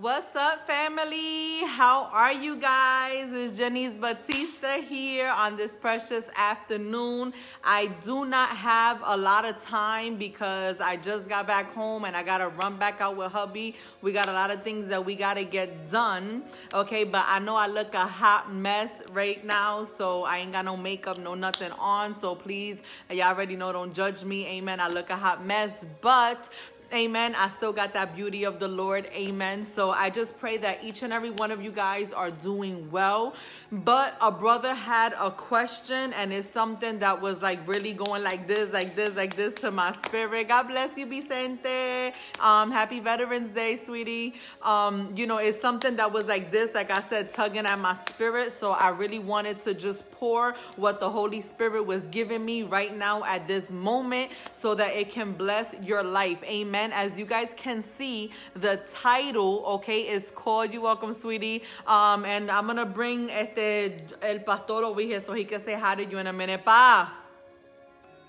What's up, family? How are you guys? It's Janice Batista here on this precious afternoon. I do not have a lot of time because I just got back home and I got to run back out with hubby. We got a lot of things that we got to get done, okay? But I know I look a hot mess right now, so I ain't got no makeup, no nothing on. So please, y'all already know, don't judge me. Amen. I look a hot mess, but Amen. I still got that beauty of the Lord. Amen. So I just pray that each and every one of you guys are doing well but a brother had a question and it's something that was like really going like this, like this, like this to my spirit. God bless you, Vicente. Um, happy Veterans Day, sweetie. Um, you know, it's something that was like this, like I said, tugging at my spirit. So I really wanted to just pour what the Holy Spirit was giving me right now at this moment so that it can bless your life. Amen. As you guys can see, the title, okay, is called, you welcome, sweetie. Um, and I'm going to bring este este, el pastor will here, so he can say hi to you in a minute. Pa.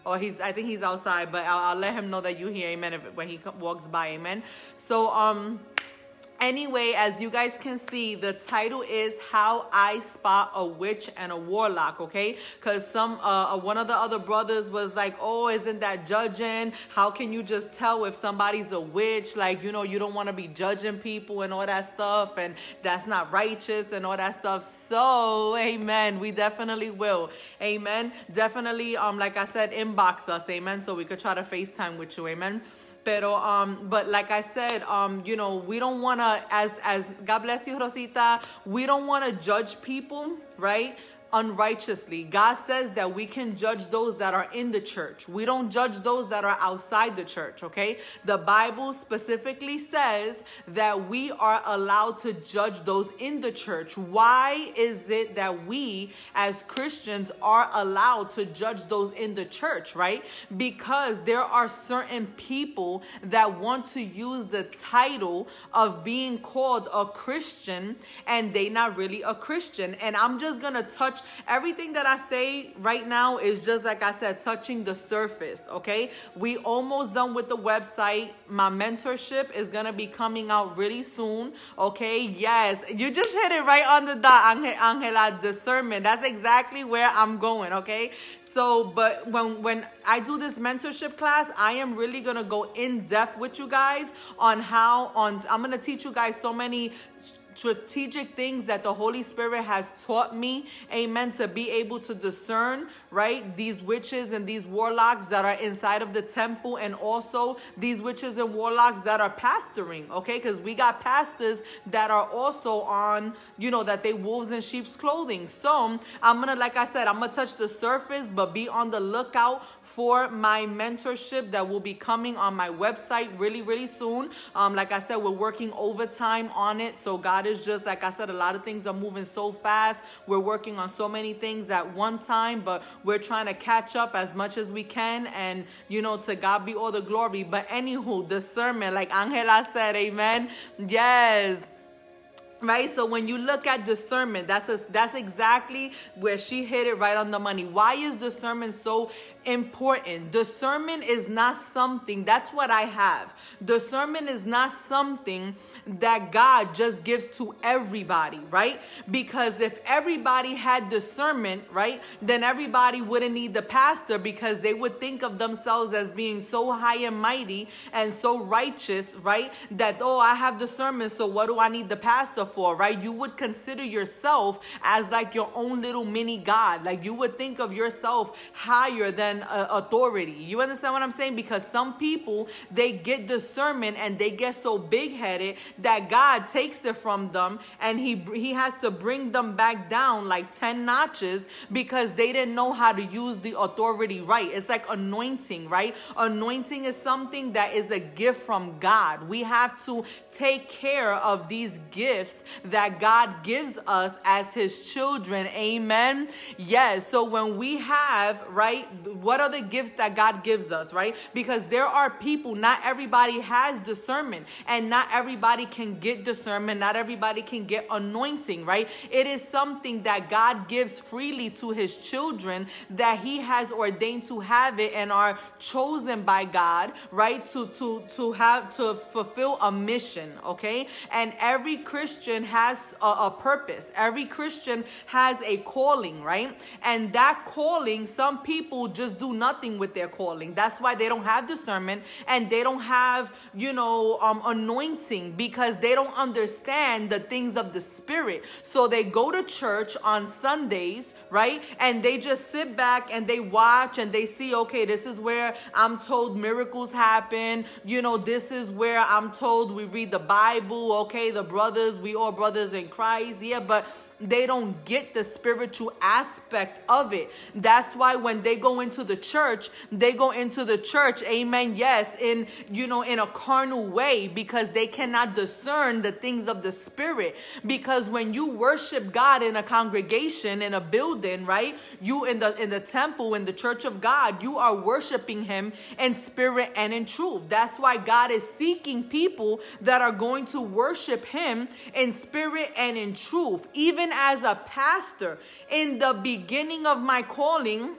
Or he's, I think he's outside, but I'll, I'll let him know that you hear him amen, when he walks by, amen. So, um, Anyway, as you guys can see, the title is How I Spot a Witch and a Warlock, okay? Because some uh, uh, one of the other brothers was like, oh, isn't that judging? How can you just tell if somebody's a witch? Like, you know, you don't want to be judging people and all that stuff. And that's not righteous and all that stuff. So, amen. We definitely will. Amen. Definitely, um, like I said, inbox us. Amen. So we could try to FaceTime with you. Amen. Pero, um, but like I said, um, you know, we don't want to, as, as, God bless you, Rosita, we don't want to judge people, right? unrighteously. God says that we can judge those that are in the church. We don't judge those that are outside the church, okay? The Bible specifically says that we are allowed to judge those in the church. Why is it that we as Christians are allowed to judge those in the church, right? Because there are certain people that want to use the title of being called a Christian and they not really a Christian. And I'm just going to touch Everything that I say right now is just, like I said, touching the surface, okay? We almost done with the website. My mentorship is going to be coming out really soon, okay? Yes, you just hit it right on the dot, Angela, discernment. That's exactly where I'm going, okay? So, but when, when I do this mentorship class, I am really going to go in depth with you guys on how, on, I'm going to teach you guys so many strategic things that the Holy Spirit has taught me, amen, to be able to discern, right, these witches and these warlocks that are inside of the temple and also these witches and warlocks that are pastoring, okay? Because we got pastors that are also on, you know, that they wolves in sheep's clothing. So I'm gonna, like I said, I'm gonna touch the surface, but be on the lookout for my mentorship that will be coming on my website really, really soon. Um, like I said, we're working overtime on it. So God God is just, like I said, a lot of things are moving so fast. We're working on so many things at one time, but we're trying to catch up as much as we can. And, you know, to God be all the glory. But anywho, discernment, like Angela said, amen. Yes, right so when you look at discernment that's a, that's exactly where she hit it right on the money why is discernment so important. The sermon is not something, that's what I have. The sermon is not something that God just gives to everybody, right? Because if everybody had discernment, right, then everybody wouldn't need the pastor because they would think of themselves as being so high and mighty and so righteous, right? That, oh, I have discernment, so what do I need the pastor for, right? You would consider yourself as like your own little mini God. Like you would think of yourself higher than than uh, authority. You understand what I'm saying? Because some people, they get discernment and they get so big headed that God takes it from them and he, he has to bring them back down like 10 notches because they didn't know how to use the authority right. It's like anointing, right? Anointing is something that is a gift from God. We have to take care of these gifts that God gives us as his children. Amen. Yes. So when we have, right, what are the gifts that God gives us, right? Because there are people, not everybody has discernment, and not everybody can get discernment, not everybody can get anointing, right? It is something that God gives freely to his children that he has ordained to have it and are chosen by God, right? To to to have to fulfill a mission, okay? And every Christian has a, a purpose. Every Christian has a calling, right? And that calling, some people just just do nothing with their calling. That's why they don't have discernment and they don't have, you know, um, anointing because they don't understand the things of the spirit. So they go to church on Sundays, right? And they just sit back and they watch and they see, okay, this is where I'm told miracles happen. You know, this is where I'm told we read the Bible. Okay, the brothers, we all brothers in Christ. Yeah, but they don't get the spiritual aspect of it. That's why when they go into the church, they go into the church, amen, yes, in, you know, in a carnal way because they cannot discern the things of the spirit. Because when you worship God in a congregation, in a building, right, you in the, in the temple, in the church of God, you are worshiping him in spirit and in truth. That's why God is seeking people that are going to worship him in spirit and in truth. Even as a pastor in the beginning of my calling,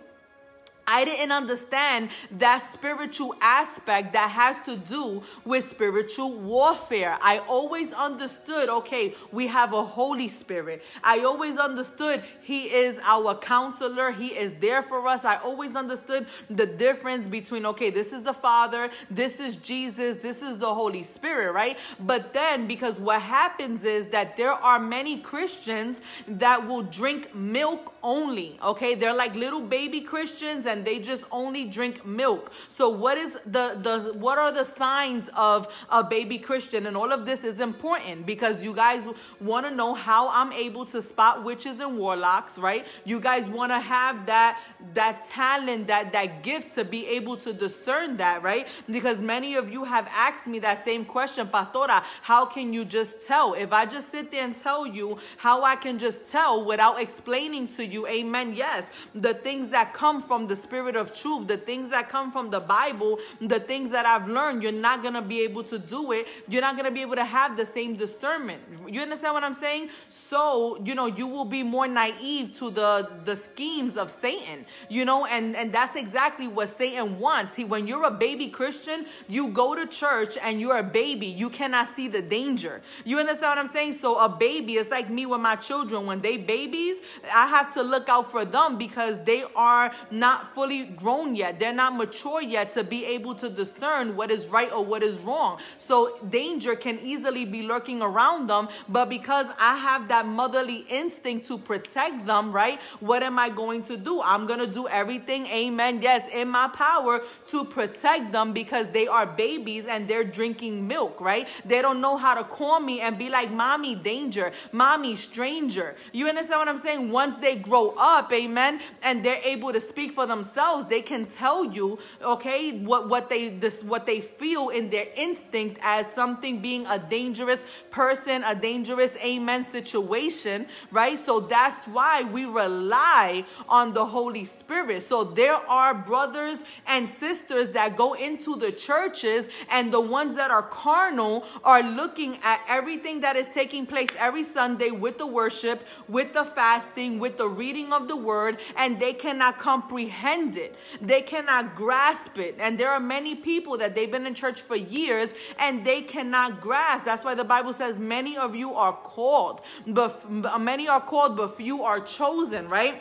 I didn't understand that spiritual aspect that has to do with spiritual warfare. I always understood, okay, we have a Holy Spirit. I always understood He is our counselor, He is there for us. I always understood the difference between, okay, this is the Father, this is Jesus, this is the Holy Spirit, right? But then, because what happens is that there are many Christians that will drink milk only, okay? They're like little baby Christians and they just only drink milk. So what is the, the what are the signs of a baby Christian? And all of this is important because you guys want to know how I'm able to spot witches and warlocks, right? You guys want to have that that talent, that that gift to be able to discern that, right? Because many of you have asked me that same question, Pastora, how can you just tell? If I just sit there and tell you how I can just tell without explaining to you you. Amen. Yes. The things that come from the spirit of truth, the things that come from the Bible, the things that I've learned, you're not going to be able to do it. You're not going to be able to have the same discernment. You understand what I'm saying? So, you know, you will be more naive to the the schemes of Satan. You know, and and that's exactly what Satan wants. He when you're a baby Christian, you go to church and you're a baby. You cannot see the danger. You understand what I'm saying? So, a baby is like me with my children when they babies, I have to look out for them because they are not fully grown yet. They're not mature yet to be able to discern what is right or what is wrong. So danger can easily be lurking around them. But because I have that motherly instinct to protect them, right? What am I going to do? I'm going to do everything, amen, yes, in my power to protect them because they are babies and they're drinking milk, right? They don't know how to call me and be like, mommy, danger, mommy, stranger. You understand what I'm saying? Once they grow grow up, amen, and they're able to speak for themselves, they can tell you, okay, what, what they this what they feel in their instinct as something being a dangerous person, a dangerous amen situation, right? So that's why we rely on the Holy Spirit. So there are brothers and sisters that go into the churches, and the ones that are carnal are looking at everything that is taking place every Sunday with the worship, with the fasting, with the reading of the word and they cannot comprehend it. They cannot grasp it. And there are many people that they've been in church for years and they cannot grasp. That's why the Bible says many of you are called, but many are called, but few are chosen, right?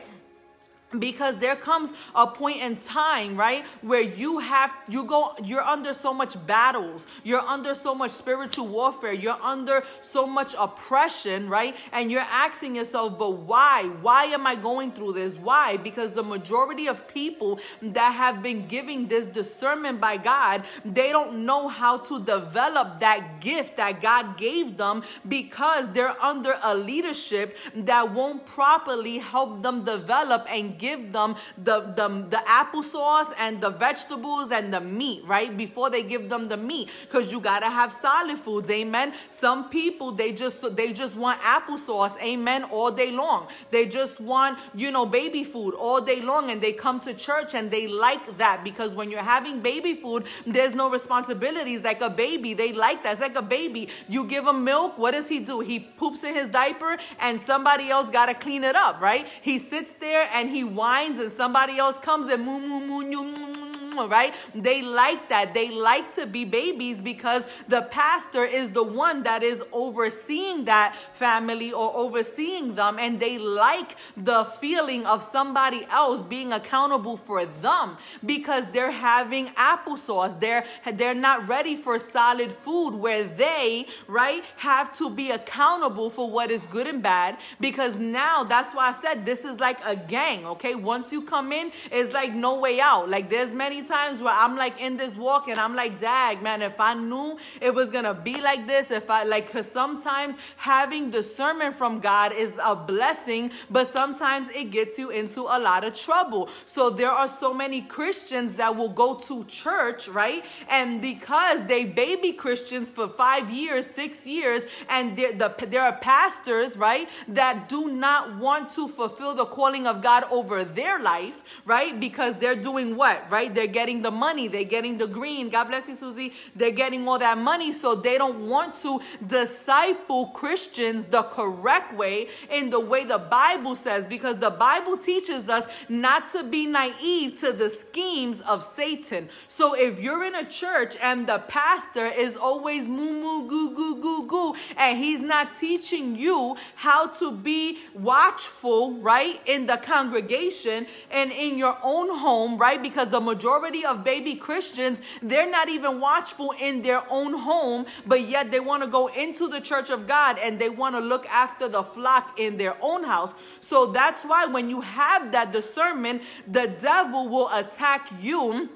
because there comes a point in time right where you have you go you're under so much battles you're under so much spiritual warfare you're under so much oppression right and you're asking yourself but why why am i going through this why because the majority of people that have been giving this discernment by god they don't know how to develop that gift that god gave them because they're under a leadership that won't properly help them develop and give them the, the, the applesauce and the vegetables and the meat, right? Before they give them the meat, because you gotta have solid foods, amen. Some people they just they just want applesauce, amen, all day long. They just want, you know, baby food all day long, and they come to church and they like that because when you're having baby food, there's no responsibilities like a baby. They like that. It's like a baby. You give him milk, what does he do? He poops in his diaper and somebody else gotta clean it up, right? He sits there and he whines and somebody else comes and moo moo moo moo right? They like that. They like to be babies because the pastor is the one that is overseeing that family or overseeing them. And they like the feeling of somebody else being accountable for them because they're having applesauce. They're, they're not ready for solid food where they, right, have to be accountable for what is good and bad because now that's why I said this is like a gang, okay? Once you come in, it's like no way out. Like there's many times where I'm like in this walk and I'm like, dag, man, if I knew it was gonna be like this, if I like, cause sometimes having discernment from God is a blessing, but sometimes it gets you into a lot of trouble. So there are so many Christians that will go to church, right? And because they baby Christians for five years, six years, and the, there are pastors, right, that do not want to fulfill the calling of God over their life, right? Because they're doing what, right? They're getting the money, they're getting the green. God bless you, Susie. They're getting all that money, so they don't want to disciple Christians the correct way in the way the Bible says, because the Bible teaches us not to be naive to the schemes of Satan. So if you're in a church and the pastor is always moo moo goo goo goo goo, and he's not teaching you how to be watchful, right, in the congregation and in your own home, right, because the majority majority of baby Christians, they're not even watchful in their own home, but yet they want to go into the church of God and they want to look after the flock in their own house. So that's why when you have that discernment, the devil will attack you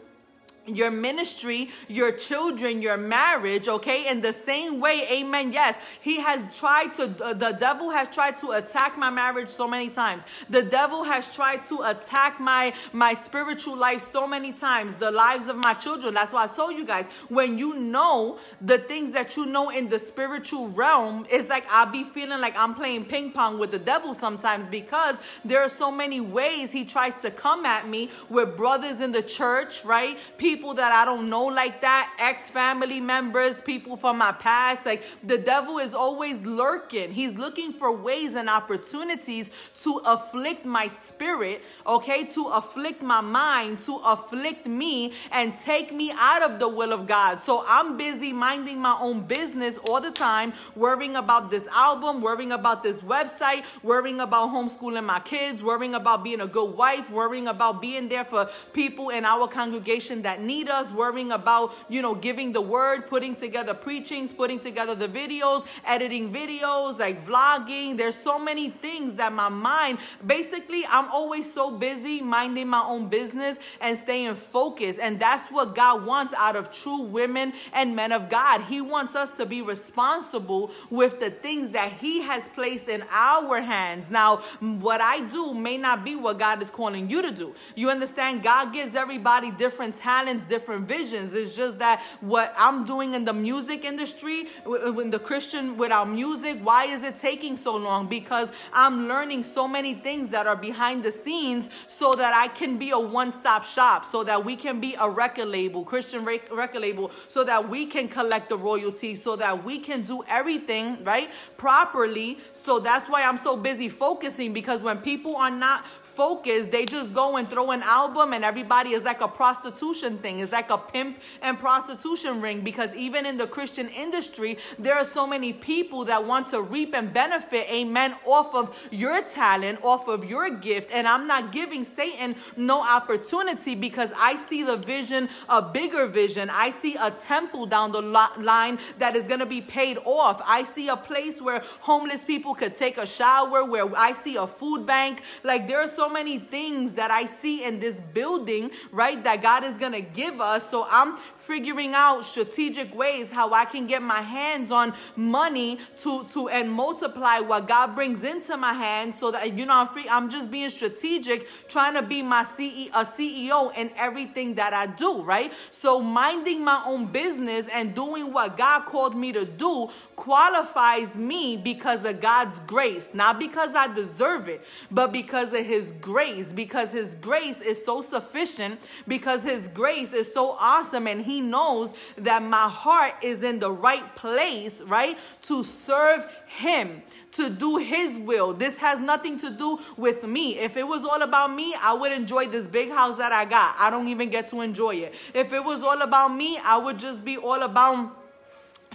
your ministry, your children, your marriage, okay? In the same way, amen. Yes, he has tried to, uh, the devil has tried to attack my marriage so many times. The devil has tried to attack my, my spiritual life so many times, the lives of my children. That's why I told you guys, when you know the things that you know in the spiritual realm, it's like I'll be feeling like I'm playing ping pong with the devil sometimes because there are so many ways he tries to come at me with brothers in the church, right? People people that I don't know like that, ex family members, people from my past. Like the devil is always lurking. He's looking for ways and opportunities to afflict my spirit, okay, to afflict my mind, to afflict me and take me out of the will of God. So I'm busy minding my own business all the time, worrying about this album, worrying about this website, worrying about homeschooling my kids, worrying about being a good wife, worrying about being there for people in our congregation that need us, worrying about, you know, giving the word, putting together preachings, putting together the videos, editing videos, like vlogging. There's so many things that my mind, basically, I'm always so busy minding my own business and staying focused. And that's what God wants out of true women and men of God. He wants us to be responsible with the things that He has placed in our hands. Now, what I do may not be what God is calling you to do. You understand? God gives everybody different talents different visions. It's just that what I'm doing in the music industry, when the Christian with our music, why is it taking so long? Because I'm learning so many things that are behind the scenes so that I can be a one stop shop, so that we can be a record label, Christian record label, so that we can collect the royalties, so that we can do everything, right, properly. So that's why I'm so busy focusing because when people are not focused. They just go and throw an album and everybody is like a prostitution thing. It's like a pimp and prostitution ring because even in the Christian industry, there are so many people that want to reap and benefit, amen, off of your talent, off of your gift. And I'm not giving Satan no opportunity because I see the vision, a bigger vision. I see a temple down the line that is going to be paid off. I see a place where homeless people could take a shower, where I see a food bank. Like there are so so many things that I see in this building, right, that God is going to give us. So I'm figuring out strategic ways how I can get my hands on money to, to, and multiply what God brings into my hands so that, you know, I'm free. I'm just being strategic, trying to be my CEO, a CEO in everything that I do, right? So minding my own business and doing what God called me to do qualifies me because of God's grace, not because I deserve it, but because of His grace, because His grace is so sufficient, because His grace is so awesome, and He knows that my heart is in the right place, right, to serve Him, to do His will. This has nothing to do with me. If it was all about me, I would enjoy this big house that I got. I don't even get to enjoy it. If it was all about me, I would just be all about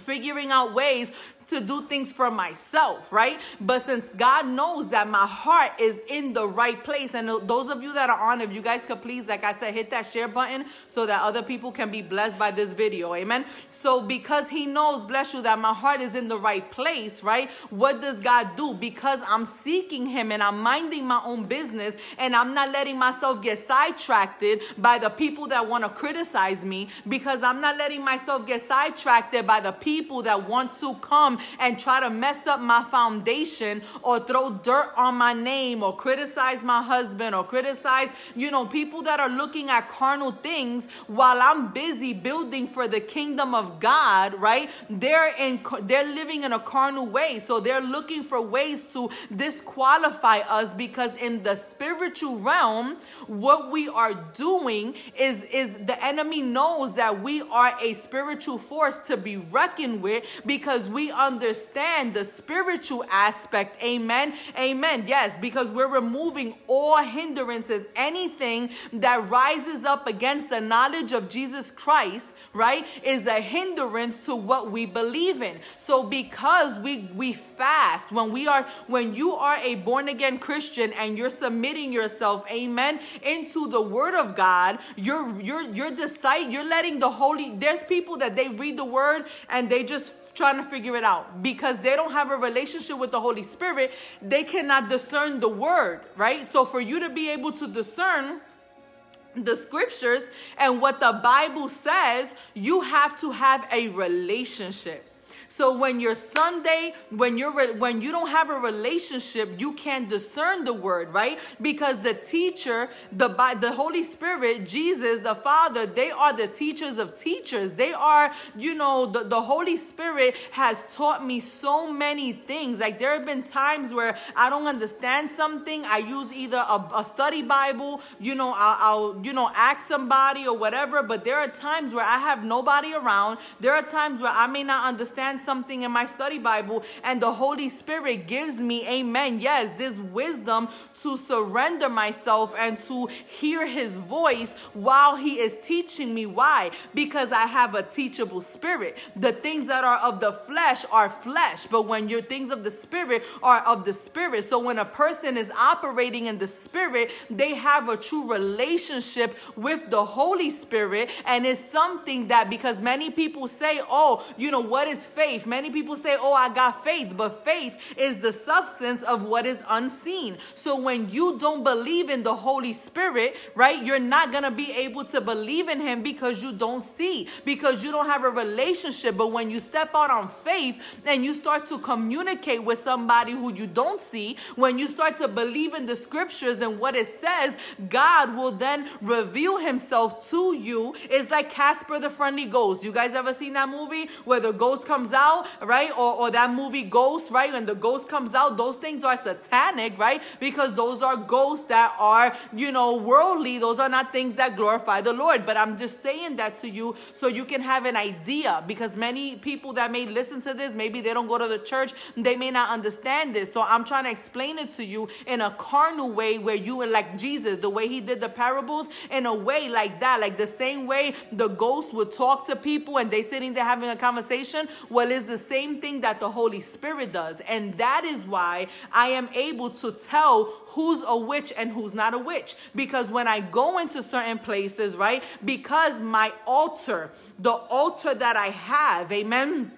figuring out ways to do things for myself, right? But since God knows that my heart is in the right place, and those of you that are on, if you guys could please, like I said, hit that share button so that other people can be blessed by this video, amen? So because He knows, bless you, that my heart is in the right place, right? What does God do? Because I'm seeking Him and I'm minding my own business and I'm not letting myself get sidetracked by the people that want to criticize me because I'm not letting myself get sidetracked by the people that want to come and try to mess up my foundation or throw dirt on my name or criticize my husband or criticize, you know, people that are looking at carnal things while I'm busy building for the kingdom of God, right? They're in they're living in a carnal way. So they're looking for ways to disqualify us because in the spiritual realm, what we are doing is is the enemy knows that we are a spiritual force to be reckoned with because we are understand the spiritual aspect. Amen. Amen. Yes, because we're removing all hindrances, anything that rises up against the knowledge of Jesus Christ, right, is a hindrance to what we believe in. So because we we fast, when we are when you are a born again Christian and you're submitting yourself, amen, into the word of God, you're you're you're decide you're letting the holy there's people that they read the word and they just trying to figure it out because they don't have a relationship with the Holy Spirit. They cannot discern the word, right? So for you to be able to discern, the scriptures and what the Bible says, you have to have a relationship. So when you're Sunday, when you're when you don't have a relationship, you can't discern the word, right? Because the teacher, the by the Holy Spirit, Jesus, the Father, they are the teachers of teachers. They are, you know, the, the Holy Spirit has taught me so many things. Like there have been times where I don't understand something. I use either a, a study Bible, you know, I'll, I'll you know ask somebody or whatever. But there are times where I have nobody around. There are times where I may not understand something in my study Bible and the Holy Spirit gives me, amen, yes, this wisdom to surrender myself and to hear his voice while he is teaching me. Why? Because I have a teachable spirit. The things that are of the flesh are flesh, but when your things of the spirit are of the spirit. So when a person is operating in the spirit, they have a true relationship with the Holy Spirit. And it's something that because many people say, oh, you know, what is faith? faith. Many people say, Oh, I got faith, but faith is the substance of what is unseen. So when you don't believe in the Holy Spirit, right, you're not going to be able to believe in Him because you don't see, because you don't have a relationship. But when you step out on faith and you start to communicate with somebody who you don't see, when you start to believe in the scriptures and what it says, God will then reveal Himself to you. It's like Casper the Friendly Ghost. You guys ever seen that movie where the ghost comes out, right? Or, or that movie Ghost, right? When the ghost comes out, those things are satanic, right? Because those are ghosts that are, you know, worldly. Those are not things that glorify the Lord. But I'm just saying that to you so you can have an idea because many people that may listen to this, maybe they don't go to the church, they may not understand this. So I'm trying to explain it to you in a carnal way where you were like Jesus, the way he did the parables, in a way like that, like the same way the ghost would talk to people and they sitting there having a conversation. Well, but it's the same thing that the Holy Spirit does. And that is why I am able to tell who's a witch and who's not a witch. Because when I go into certain places, right, because my altar, the altar that I have, amen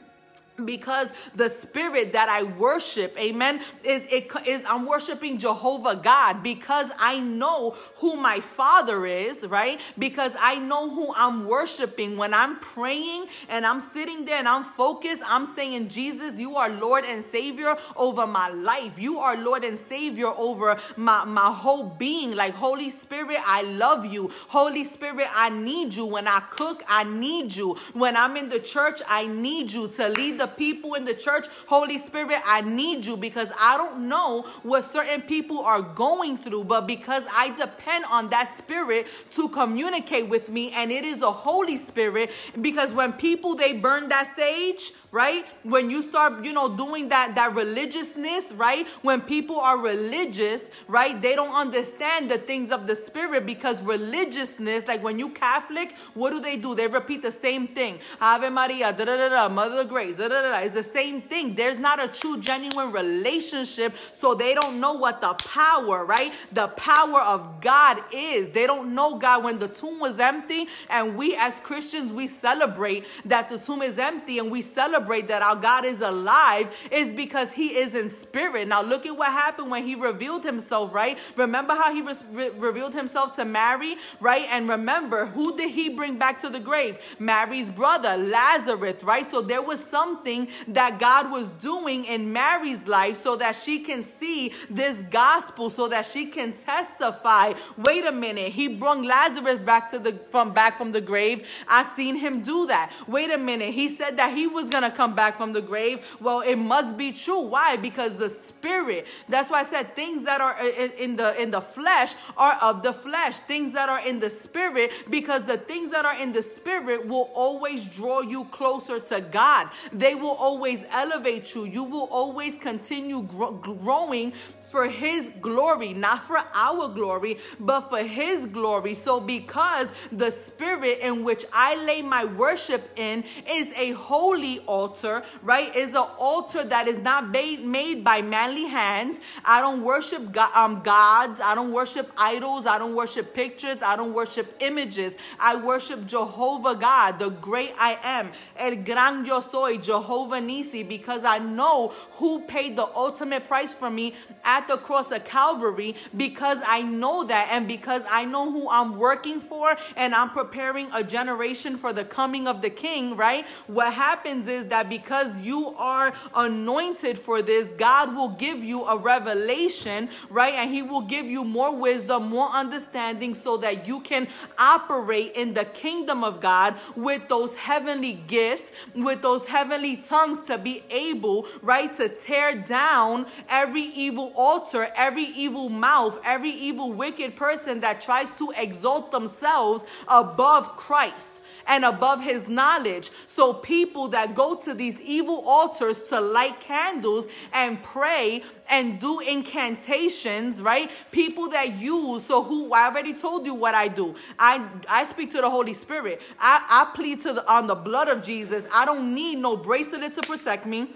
because the spirit that I worship, amen, is it is I'm worshiping Jehovah God because I know who my father is, right? Because I know who I'm worshiping when I'm praying and I'm sitting there and I'm focused, I'm saying, Jesus, you are Lord and Savior over my life. You are Lord and Savior over my, my whole being. Like Holy Spirit, I love you. Holy Spirit, I need you. When I cook, I need you. When I'm in the church, I need you to lead the the people in the church, Holy Spirit, I need you because I don't know what certain people are going through, but because I depend on that spirit to communicate with me, and it is a Holy Spirit, because when people they burn that sage, right? When you start, you know, doing that, that religiousness, right? When people are religious, right? They don't understand the things of the spirit because religiousness, like when you Catholic, what do they do? They repeat the same thing. Ave Maria, da da da da, Mother of Grace, da da da. It's the same thing. There's not a true, genuine relationship, so they don't know what the power, right? The power of God is. They don't know God when the tomb was empty, and we as Christians, we celebrate that the tomb is empty, and we celebrate celebrate that our God is alive is because he is in spirit. Now, look at what happened when he revealed himself, right? Remember how he re- revealed himself to Mary, right? And remember, who did he bring back to the grave? Mary's brother, Lazarus, right? So there was something that God was doing in Mary's life so that she can see this gospel, so that she can testify. Wait a minute, he brought Lazarus back to the from back from the grave. I seen him do that. Wait a minute, he said that he was gonna come back from the grave? Well, it must be true. Why? Because the spirit. That's why I said things that are uh, in, the in the flesh are of the flesh. Things that are in the spirit, because the things that are in the spirit will always draw you closer to God. They will always elevate you. You will always continue gro- growing for his glory, not for our glory, but for his glory. So because the spirit in which I lay my worship in is a holy altar, right? Is an altar that is not made, made by manly hands. I don't worship God, um, gods. I don't worship idols. I don't worship pictures. I don't worship images. I worship Jehovah God, the great I am, El Gran Yo Soy, Jehovah Nisi, because I know who paid the ultimate price for me at the cross of Calvary because I know that and because I know who I'm working for and I'm preparing a generation for the coming of the King, right? What happens is that because you are anointed for this, God will give you a revelation, right? And He will give you more wisdom, more understanding so that you can operate in the kingdom of God with those heavenly gifts, with those heavenly tongues to be able, right, to tear down every evil alter every evil mouth, every evil wicked person that tries to exalt themselves above Christ and above his knowledge. So people that go to these evil altars to light candles and pray and do incantations, right? People that use, so who I already told you what I do. I I speak to the Holy Spirit. I, I plead to the on the blood of Jesus. I don't need no bracelet to protect me.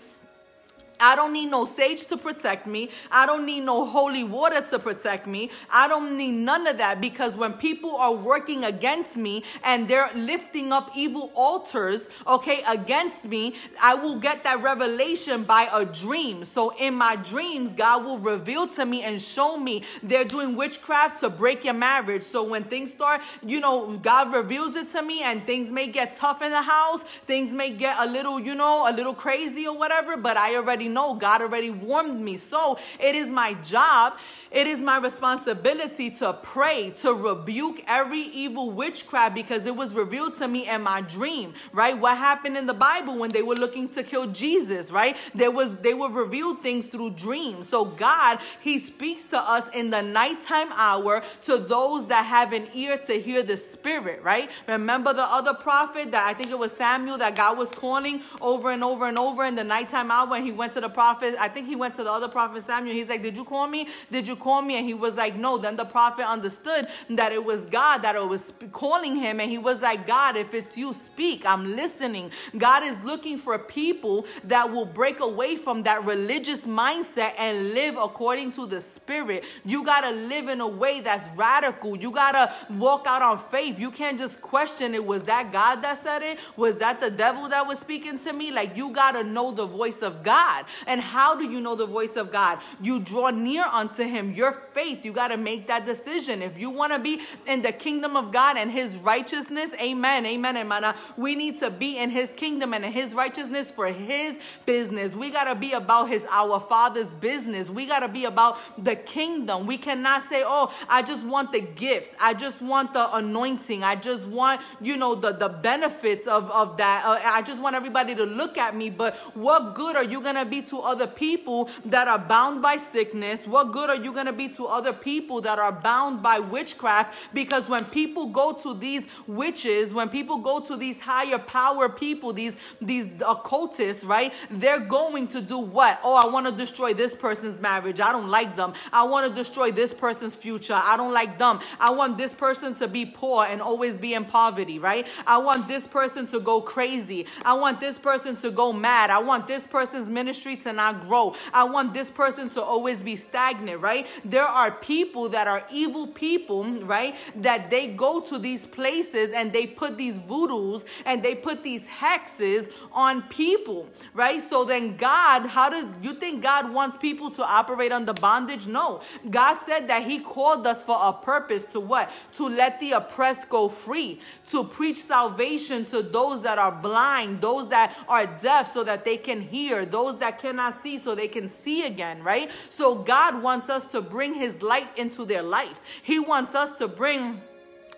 I don't need no sage to protect me. I don't need no holy water to protect me. I don't need none of that because when people are working against me and they're lifting up evil altars, okay, against me, I will get that revelation by a dream. So in my dreams, God will reveal to me and show me they're doing witchcraft to break your marriage. So when things start, you know, God reveals it to me and things may get tough in the house, things may get a little, you know, a little crazy or whatever, but I already know. God already warned me. So it is my job, it is my responsibility to pray, to rebuke every evil witchcraft because it was revealed to me in my dream, right? What happened in the Bible when they were looking to kill Jesus, right? There was they were revealed things through dreams. So God, He speaks to us in the nighttime hour to those that have an ear to hear the Spirit, right? Remember the other prophet that I think it was Samuel that God was calling over and over and over in the nighttime hour when he went to to the prophet. I think he went to the other prophet Samuel. He's like, Did you call me? Did you call me? And he was like, No. Then the prophet understood that it was God that it was calling him. And he was like, God, if it's you, speak. I'm listening. God is looking for people that will break away from that religious mindset and live according to the spirit. You got to live in a way that's radical. You got to walk out on faith. You can't just question it. Was that God that said it? Was that the devil that was speaking to me? Like, you got to know the voice of God. And how do you know the voice of God? You draw near unto him. Your faith, you got to make that decision. If you want to be in the kingdom of God and his righteousness, amen, amen, hermana. We need to be in his kingdom and in his righteousness for his business. We got to be about his, our father's business. We got to be about the kingdom. We cannot say, oh, I just want the gifts. I just want the anointing. I just want, you know, the, the benefits of, of that. Uh, I just want everybody to look at me. But what good are you going to be to other people that are bound by sickness? What good are you going to be to other people that are bound by witchcraft? Because when people go to these witches, when people go to these higher power people, these, these occultists, right? They're going to do what? Oh, I want to destroy this person's marriage. I don't like them. I want to destroy this person's future. I don't like them. I want this person to be poor and always be in poverty, right? I want this person to go crazy. I want this person to go mad. I want this person's ministry ministry to not grow. I want this person to always be stagnant, right? There are people that are evil people, right? That they go to these places and they put these voodoos and they put these hexes on people, right? So then God, how does you think God wants people to operate under bondage? No. God said that he called us for a purpose to what? To let the oppressed go free, to preach salvation to those that are blind, those that are deaf so that they can hear, those that that cannot see so they can see again, right? So God wants us to bring his light into their life. He wants us to bring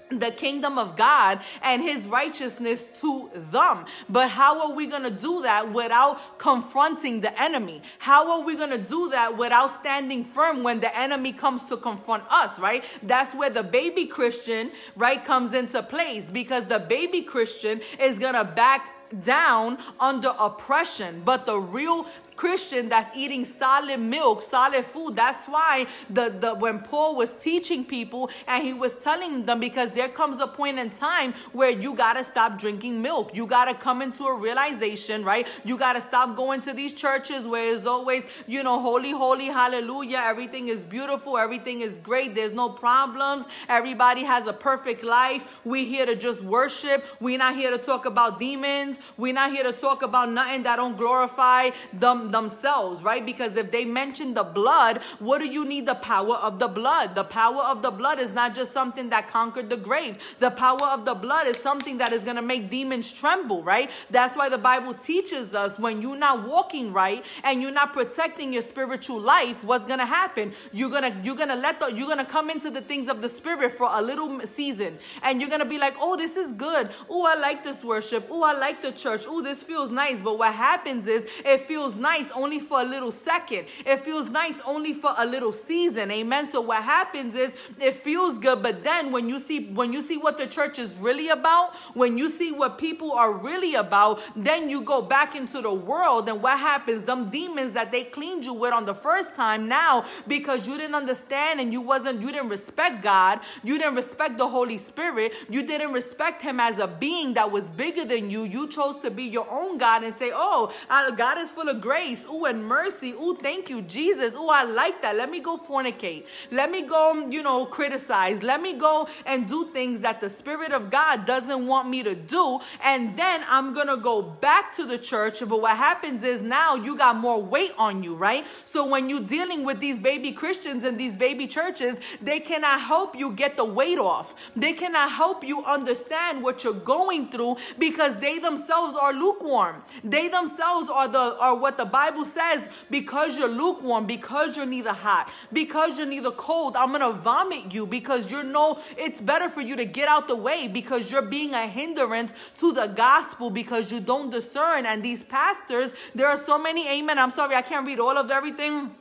the kingdom of God and his righteousness to them. But how are we going to do that without confronting the enemy? How are we going to do that without standing firm when the enemy comes to confront us, right? That's where the baby Christian, right, comes into place because the baby Christian is going to back down under oppression, but the real Christian that's eating solid milk, solid food. That's why the, the when Paul was teaching people and he was telling them because there comes a point in time where you gotta stop drinking milk. You gotta come into a realization, right? You gotta stop going to these churches where it's always, you know, holy, holy, hallelujah. Everything is beautiful, everything is great, there's no problems, everybody has a perfect life. We're here to just worship. We're not here to talk about demons. We're not here to talk about nothing that don't glorify them themselves, right? Because if they mention the blood, what do you need the power of the blood? The power of the blood is not just something that conquered the grave. The power of the blood is something that is going to make demons tremble, right? That's why the Bible teaches us when you're not walking right and you're not protecting your spiritual life, what's going to happen? You're going to you're going to let the you're going to come into the things of the spirit for a little season and you're going to be like, "Oh, this is good. Oh, I like this worship. Oh, I like the church. Oh, this feels nice." But what happens is it feels nice nice only for a little second. It feels nice only for a little season. Amen. So what happens is it feels good, but then when you see when you see what the church is really about, when you see what people are really about, then you go back into the world and what happens? Them demons that they cleaned you with on the first time now because you didn't understand and you wasn't you didn't respect God, you didn't respect the Holy Spirit, you didn't respect him as a being that was bigger than you. You chose to be your own God and say, "Oh, God is full of grace grace. Ooh, and mercy. Ooh, thank you, Jesus. Ooh, I like that. Let me go fornicate. Let me go, you know, criticize. Let me go and do things that the Spirit of God doesn't want me to do. And then I'm going to go back to the church. But what happens is now you got more weight on you, right? So when you're dealing with these baby Christians and these baby churches, they cannot help you get the weight off. They cannot help you understand what you're going through because they themselves are lukewarm. They themselves are the are what the Bible says, because you're lukewarm, because you're neither hot, because you're neither cold, I'm going to vomit you because you know it's better for you to get out the way because you're being a hindrance to the gospel because you don't discern. And these pastors, there are so many, amen. I'm sorry, I can't read all of everything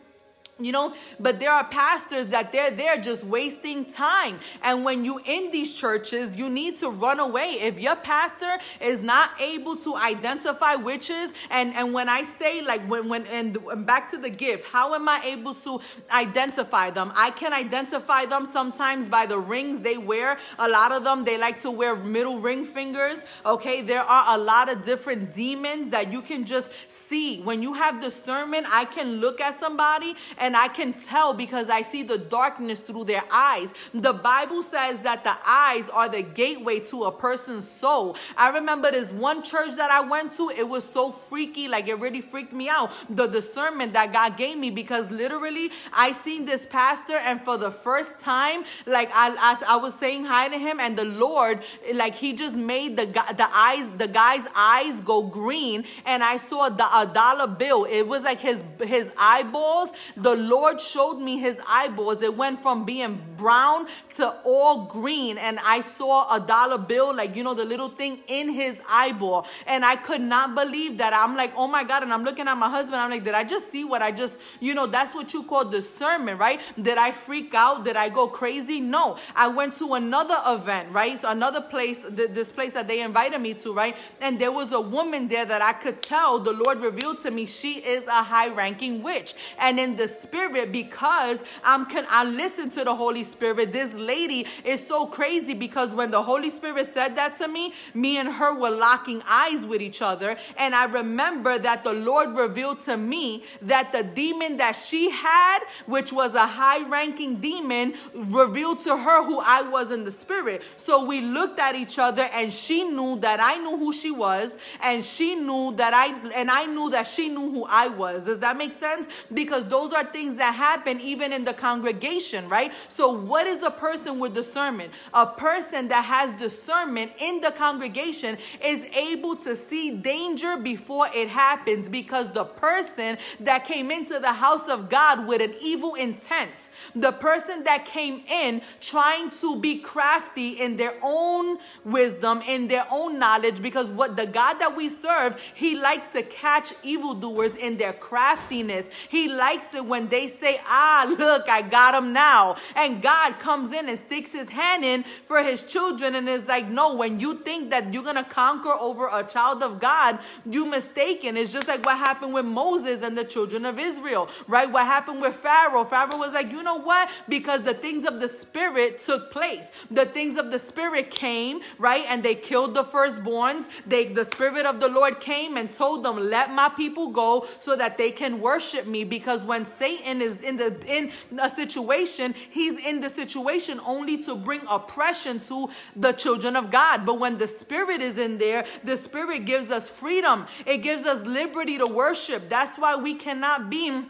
you know but there are pastors that they're there just wasting time and when you in these churches you need to run away if your pastor is not able to identify witches and and when i say like when when and, and back to the gift how am i able to identify them i can identify them sometimes by the rings they wear a lot of them they like to wear middle ring fingers okay there are a lot of different demons that you can just see when you have discernment i can look at somebody and and I can tell because I see the darkness through their eyes. The Bible says that the eyes are the gateway to a person's soul. I remember this one church that I went to, it was so freaky, like it really freaked me out. The discernment that God gave me because literally I seen this pastor and for the first time, like I, I, I was saying hi to him and the Lord, like he just made the, the eyes, the guy's eyes go green and I saw the, a dollar bill. It was like his, his eyeballs, the Lord showed me his eyeballs. It went from being brown to all green. And I saw a dollar bill, like, you know, the little thing in his eyeball. And I could not believe that. I'm like, oh my God. And I'm looking at my husband. I'm like, did I just see what I just, you know, that's what you call discernment, right? Did I freak out? Did I go crazy? No. I went to another event, right? So another place, th this place that they invited me to, right? And there was a woman there that I could tell the Lord revealed to me she is a high ranking witch. And in the Spirit because I'm um, can I listen to the Holy Spirit. This lady is so crazy because when the Holy Spirit said that to me, me and her were locking eyes with each other. And I remember that the Lord revealed to me that the demon that she had, which was a high ranking demon, revealed to her who I was in the spirit. So we looked at each other and she knew that I knew who she was and she knew that I and I knew that she knew who I was. Does that make sense? Because those are things that happen even in the congregation, right? So, what is a person with discernment? A person that has discernment in the congregation is able to see danger before it happens because the person that came into the house of God with an evil intent, the person that came in trying to be crafty in their own wisdom, in their own knowledge, because what the God that we serve, He likes to catch evildoers in their craftiness. He likes it when they say, ah, look, I got him now. And God comes in and sticks his hand in for his children and is like, no, when you think that you're going to conquer over a child of God, you mistaken. It's just like what happened with Moses and the children of Israel, right? What happened with Pharaoh? Pharaoh was like, you know what? Because the things of the spirit took place. The things of the spirit came, right? And they killed the firstborns. They, the spirit of the Lord came and told them, let my people go so that they can worship me. Because when Satan Satan is in the in a situation, he's in the situation only to bring oppression to the children of God. But when the spirit is in there, the spirit gives us freedom. It gives us liberty to worship. That's why we cannot be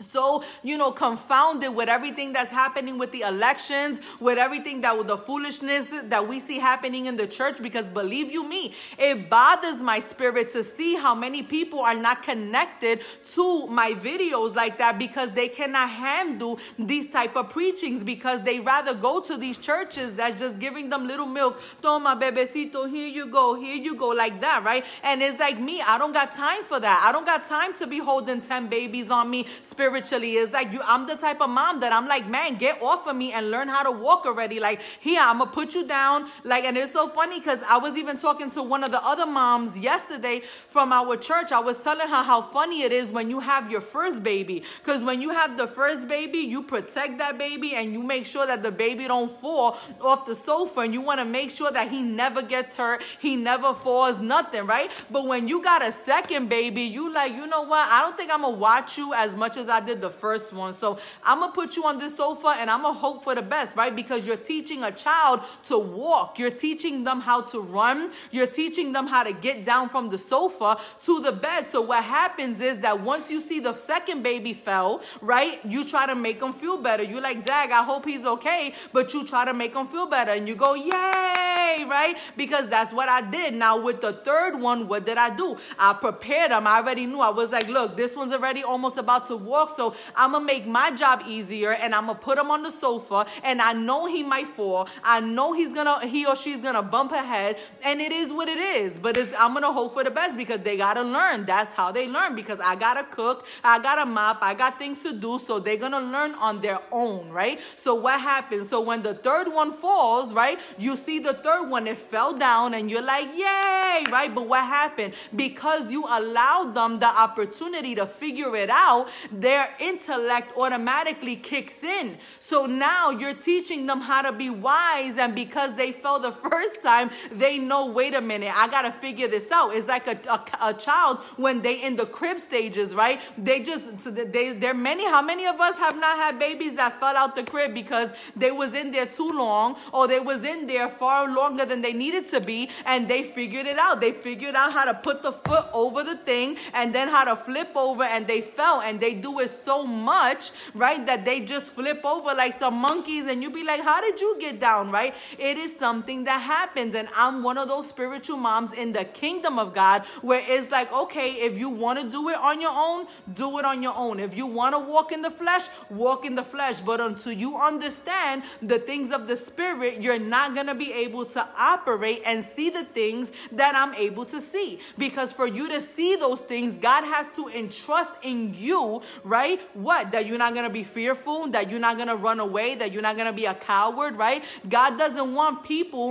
so you know confounded with everything that's happening with the elections with everything that with the foolishness that we see happening in the church because believe you me it bothers my spirit to see how many people are not connected to my videos like that because they cannot handle these type of preachings because they rather go to these churches that's just giving them little milk toma bebecito here you go here you go like that right and it's like me i don't got time for that i don't got time to be holding 10 babies on me spirit spiritually is that you I'm the type of mom that I'm like, man, get off of me and learn how to walk already. Like, here, I'm gonna put you down. Like, and it's so funny because I was even talking to one of the other moms yesterday from our church. I was telling her how funny it is when you have your first baby. Because when you have the first baby, you protect that baby and you make sure that the baby don't fall off the sofa and you want to make sure that he never gets hurt, he never falls, nothing, right? But when you got a second baby, you like, you know what? I don't think I'm gonna watch you as much as I I did the first one. So I'm going to put you on this sofa and I'm going to hope for the best, right? Because you're teaching a child to walk. You're teaching them how to run. You're teaching them how to get down from the sofa to the bed. So what happens is that once you see the second baby fell, right? You try to make them feel better. You're like, Dag, I hope he's okay. But you try to make them feel better and you go, yay, right? Because that's what I did. Now with the third one, what did I do? I prepared them. I already knew. I was like, look, this one's already almost about to walk talk. So I'm going to make my job easier and I'm going to put him on the sofa. And I know he might fall. I know he's going to, he or she's going to bump her head. And it is what it is. But I'm going to hope for the best because they got to learn. That's how they learn because I got to cook. I got to mop. I got things to do. So they're going to learn on their own, right? So what happens? So when the third one falls, right, you see the third one, it fell down and you're like, yay, right? But what happened? Because you allowed them the opportunity to figure it out, they their intellect automatically kicks in. So now you're teaching them how to be wise. And because they fell the first time, they know, wait a minute, I got to figure this out. It's like a, a, a, child when they in the crib stages, right? They just, so they, they're many, how many of us have not had babies that fell out the crib because they was in there too long or they was in there far longer than they needed to be and they figured it out. They figured out how to put the foot over the thing and then how to flip over and they fell and they do it so much, right, that they just flip over like some monkeys and you be like, how did you get down, right? It is something that happens. And I'm one of those spiritual moms in the kingdom of God where it's like, okay, if you want to do it on your own, do it on your own. If you want to walk in the flesh, walk in the flesh. But until you understand the things of the spirit, you're not going to be able to operate and see the things that I'm able to see. Because for you to see those things, God has to entrust in you, right? right? What? That you're not going to be fearful, that you're not going to run away, that you're not going to be a coward, right? God doesn't want people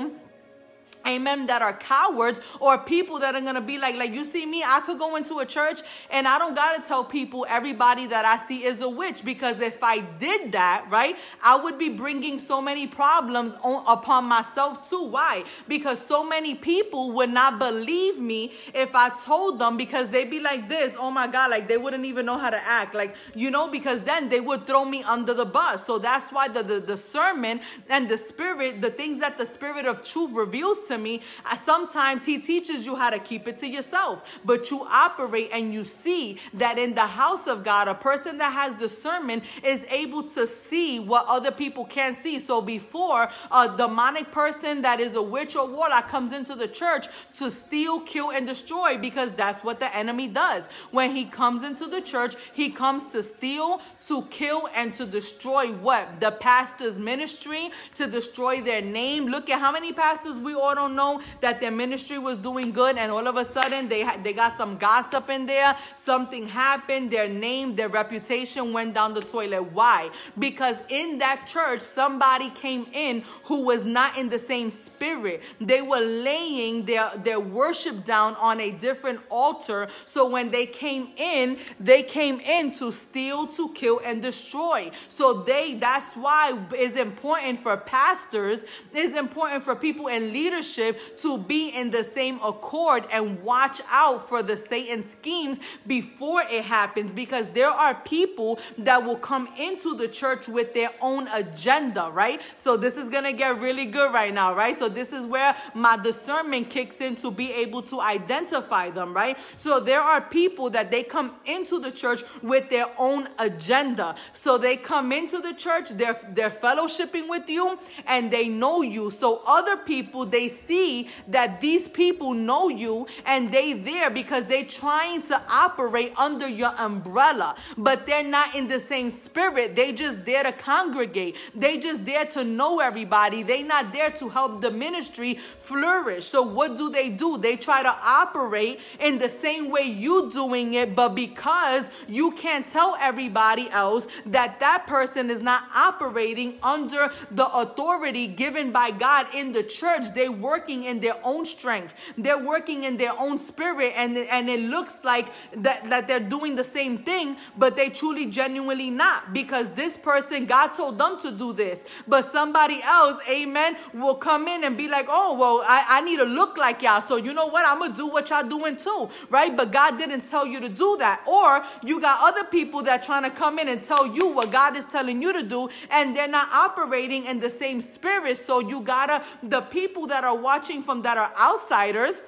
amen, that are cowards or people that are going to be like, like, you see me, I could go into a church and I don't got to tell people everybody that I see is a witch because if I did that, right, I would be bringing so many problems on, upon myself too. Why? Because so many people would not believe me if I told them because they'd be like this, oh my God, like they wouldn't even know how to act. Like, you know, because then they would throw me under the bus. So that's why the, the, the sermon and the spirit, the things that the spirit of truth reveals to to me. Sometimes he teaches you how to keep it to yourself, but you operate and you see that in the house of God, a person that has discernment is able to see what other people can't see. So before a demonic person that is a witch or warlock comes into the church to steal, kill, and destroy, because that's what the enemy does. When he comes into the church, he comes to steal, to kill, and to destroy what? The pastor's ministry, to destroy their name. Look at how many pastors we all don't know that their ministry was doing good and all of a sudden they, they got some gossip in there, something happened, their name, their reputation went down the toilet. Why? Because in that church, somebody came in who was not in the same spirit. They were laying their, their worship down on a different altar. So when they came in, they came in to steal, to kill, and destroy. So they, that's why it's important for pastors, it's important for people in leadership relationship to be in the same accord and watch out for the Satan schemes before it happens because there are people that will come into the church with their own agenda, right? So this is going to get really good right now, right? So this is where my discernment kicks in to be able to identify them, right? So there are people that they come into the church with their own agenda. So they come into the church, they're they're fellowshipping with you and they know you. So other people they see that these people know you and they there because they trying to operate under your umbrella, but they're not in the same spirit. They just there to congregate. They just there to know everybody. They not there to help the ministry flourish. So what do they do? They try to operate in the same way you doing it, but because you can't tell everybody else that that person is not operating under the authority given by God in the church, they working in their own strength. They're working in their own spirit, and, and it looks like that, that they're doing the same thing, but they truly, genuinely not because this person, God told them to do this. But somebody else, amen, will come in and be like, oh, well, I, I need to look like y'all. So you know what? I'm going to do what y'all doing too, right? But God didn't tell you to do that. Or you got other people that trying to come in and tell you what God is telling you to do, and they're not operating in the same spirit. So you got to, the people that are watching from that are outsiders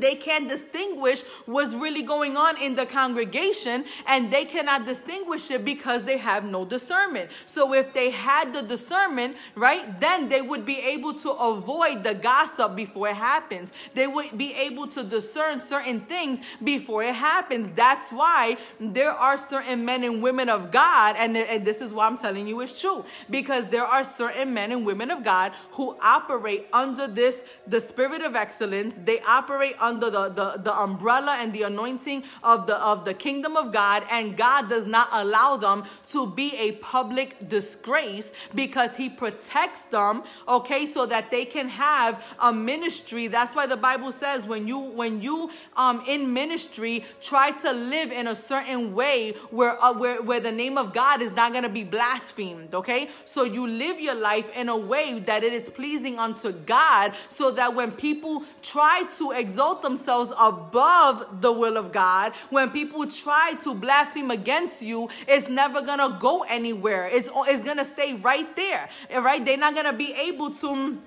they can't distinguish what's really going on in the congregation and they cannot distinguish it because they have no discernment. So if they had the discernment, right, then they would be able to avoid the gossip before it happens. They would be able to discern certain things before it happens. That's why there are certain men and women of God, and, and this is why I'm telling you it's true, because there are certain men and women of God who operate under this, the spirit of excellence. They operate under the, the, the umbrella and the anointing of the, of the kingdom of God, and God does not allow them to be a public disgrace because He protects them, okay, so that they can have a ministry. That's why the Bible says when you when you um in ministry try to live in a certain way where uh, where where the name of God is not going to be blasphemed, okay? So you live your life in a way that it is pleasing unto God so that when people try to exalt exalt themselves above the will of God, when people try to blaspheme against you, it's never gonna go anywhere. It's, it's gonna stay right there, right? They're not gonna be able to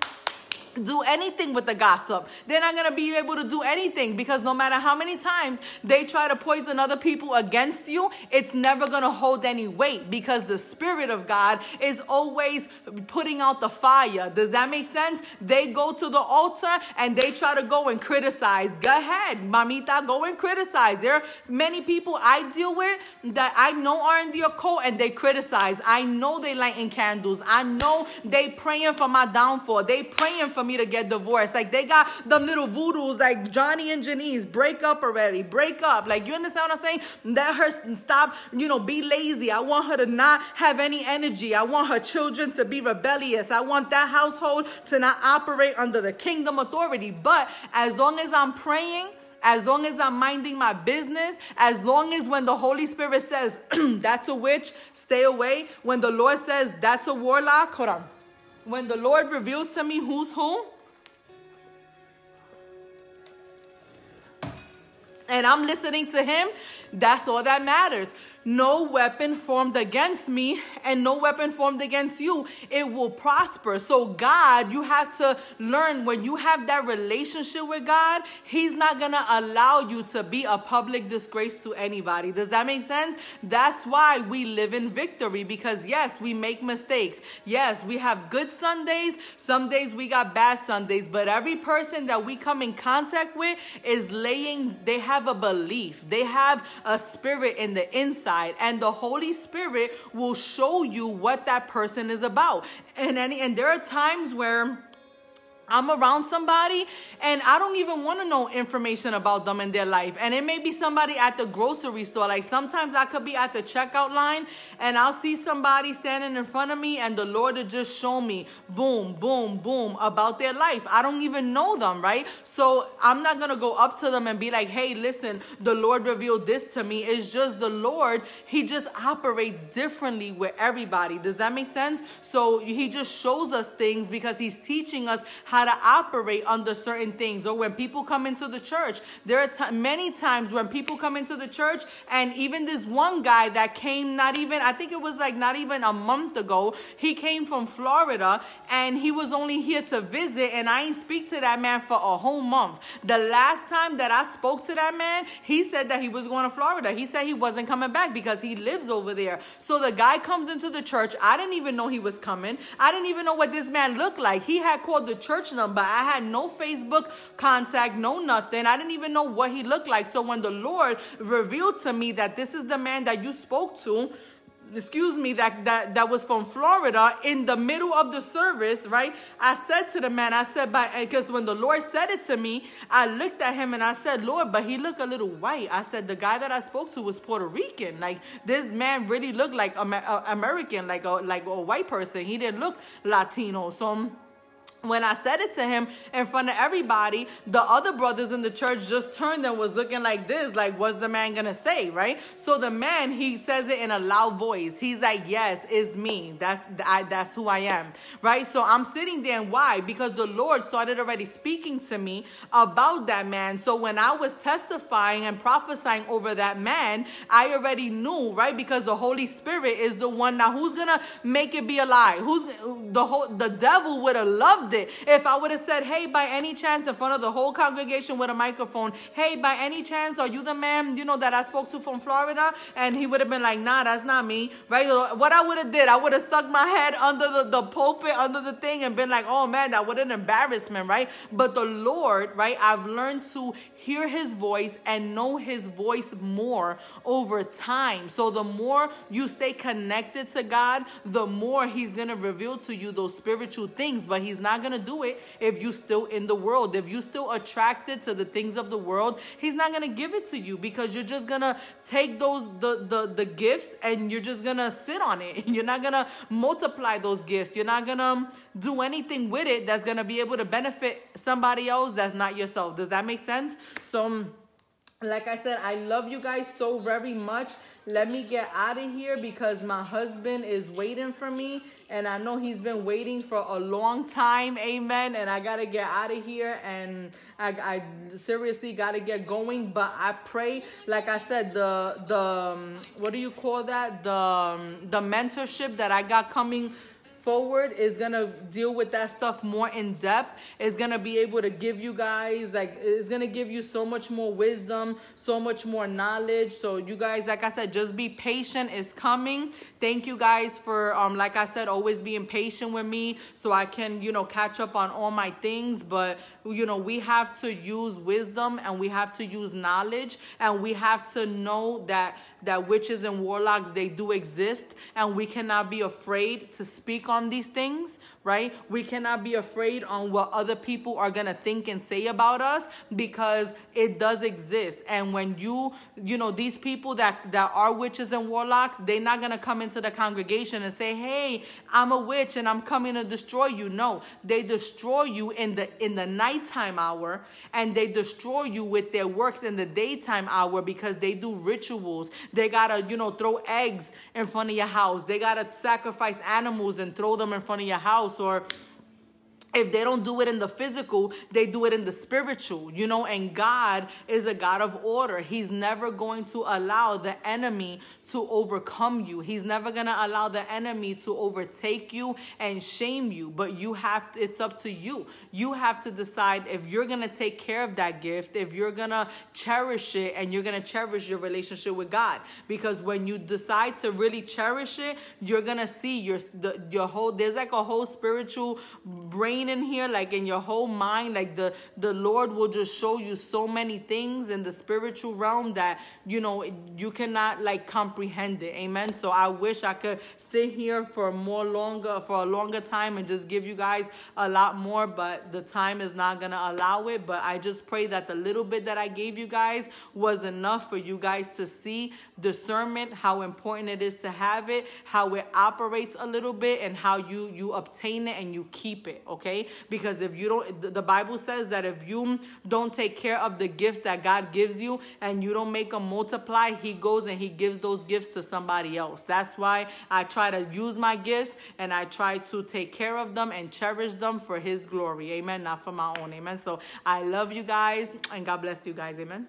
do anything with the gossip. They're not going to be able to do anything because no matter how many times they try to poison other people against you, it's never going to hold any weight because the Spirit of God is always putting out the fire. Does that make sense? They go to the altar and they try to go and criticize. Go ahead, mamita, go and criticize. There are many people I deal with that I know are in the occult and they criticize. I know they lighting candles. I know they praying for my downfall. They praying for for me to get divorced. Like they got them little voodoos like Johnny and Janice, break up already, break up. Like you understand what I'm saying? Let her stop, you know, be lazy. I want her to not have any energy. I want her children to be rebellious. I want that household to not operate under the kingdom authority. But as long as I'm praying, as long as I'm minding my business, as long as when the Holy Spirit says, that's a witch, stay away. When the Lord says, that's a warlock, hold on. When the Lord reveals to me who's who, and I'm listening to him, that's all that matters. No weapon formed against me and no weapon formed against you, it will prosper. So, God, you have to learn when you have that relationship with God, He's not going to allow you to be a public disgrace to anybody. Does that make sense? That's why we live in victory because, yes, we make mistakes. Yes, we have good Sundays. Some days we got bad Sundays, but every person that we come in contact with is laying, they have a belief. They have a spirit in the inside, and the Holy Spirit will show you what that person is about. And any and there are times where I'm around somebody and I don't even want to know information about them in their life. And it may be somebody at the grocery store. Like sometimes I could be at the checkout line and I'll see somebody standing in front of me and the Lord will just show me boom, boom, boom about their life. I don't even know them, right? So I'm not going to go up to them and be like, hey, listen, the Lord revealed this to me. It's just the Lord. He just operates differently with everybody. Does that make sense? So he just shows us things because he's teaching us how how to operate under certain things. Or when people come into the church, there are many times when people come into the church, and even this one guy that came not even, I think it was like not even a month ago, he came from Florida and he was only here to visit, and I ain't speak to that man for a whole month. The last time that I spoke to that man, he said that he was going to Florida. He said he wasn't coming back because he lives over there. So the guy comes into the church. I didn't even know he was coming. I didn't even know what this man looked like. He had called the church search number. I had no Facebook contact, no nothing. I didn't even know what he looked like. So when the Lord revealed to me that this is the man that you spoke to, excuse me, that, that, that was from Florida in the middle of the service, right? I said to the man, I said, because when the Lord said it to me, I looked at him and I said, Lord, but he looked a little white. I said, the guy that I spoke to was Puerto Rican. Like this man really looked like Amer uh, American, like a, like a white person. He didn't look Latino. So um, when I said it to him in front of everybody, the other brothers in the church just turned and was looking like this, like, what's the man gonna say, right? So the man, he says it in a loud voice. He's like, yes, it's me. That's I, that's who I am, right? So I'm sitting there, and why? Because the Lord started already speaking to me about that man. So when I was testifying and prophesying over that man, I already knew, right? Because the Holy Spirit is the one now who's gonna make it be a lie. Who's the whole the devil would have loved it it. If I would have said, hey, by any chance, in front of the whole congregation with a microphone, hey, by any chance, are you the man, you know, that I spoke to from Florida? And he would have been like, nah, that's not me, right? What I would have did, I would have stuck my head under the, the pulpit, under the thing and been like, oh man, that what an embarrassment, right? But the Lord, right, I've learned to hear his voice and know his voice more over time. So the more you stay connected to God, the more he's going to reveal to you those spiritual things, but he's not going to do it if you still in the world. If you still attracted to the things of the world, he's not going to give it to you because you're just going to take those the, the the gifts and you're just going to sit on it. You're not going to multiply those gifts. You're not going to do anything with it that's going to be able to benefit somebody else that's not yourself. Does that make sense? So like I said, I love you guys so very much. Let me get out of here because my husband is waiting for me. And I know he's been waiting for a long time. Amen. And I got to get out of here. And I, I seriously got to get going. But I pray, like I said, the, the um, what do you call that? The, um, the mentorship that I got coming forward is gonna deal with that stuff more in depth is gonna be able to give you guys like it's gonna give you so much more wisdom so much more knowledge so you guys like i said just be patient it's coming Thank you guys for, um, like I said, always being patient with me so I can, you know, catch up on all my things. But, you know, we have to use wisdom and we have to use knowledge and we have to know that, that witches and warlocks, they do exist and we cannot be afraid to speak on these things right? We cannot be afraid on what other people are going to think and say about us because it does exist. And when you, you know, these people that, that are witches and warlocks, they're not going to come into the congregation and say, hey, I'm a witch and I'm coming to destroy you. No, they destroy you in the, in the nighttime hour and they destroy you with their works in the daytime hour because they do rituals. They got to, you know, throw eggs in front of your house. They got to sacrifice animals and throw them in front of your house or if they don't do it in the physical, they do it in the spiritual, you know. And God is a God of order. He's never going to allow the enemy to overcome you, He's never going to allow the enemy to overtake you and shame you. But you have, to, it's up to you. You have to decide if you're going to take care of that gift, if you're going to cherish it, and you're going to cherish your relationship with God. Because when you decide to really cherish it, you're going to see your, the, your whole, there's like a whole spiritual brain in here, like in your whole mind, like the, the Lord will just show you so many things in the spiritual realm that, you know, you cannot like comprehend it. Amen. So I wish I could stay here for more longer, for a longer time and just give you guys a lot more, but the time is not going to allow it. But I just pray that the little bit that I gave you guys was enough for you guys to see discernment, how important it is to have it, how it operates a little bit and how you, you obtain it and you keep it. Okay okay? Because if you don't, the Bible says that if you don't take care of the gifts that God gives you and you don't make them multiply, He goes and He gives those gifts to somebody else. That's why I try to use my gifts and I try to take care of them and cherish them for His glory, amen? Not for my own, amen? So I love you guys and God bless you guys, amen?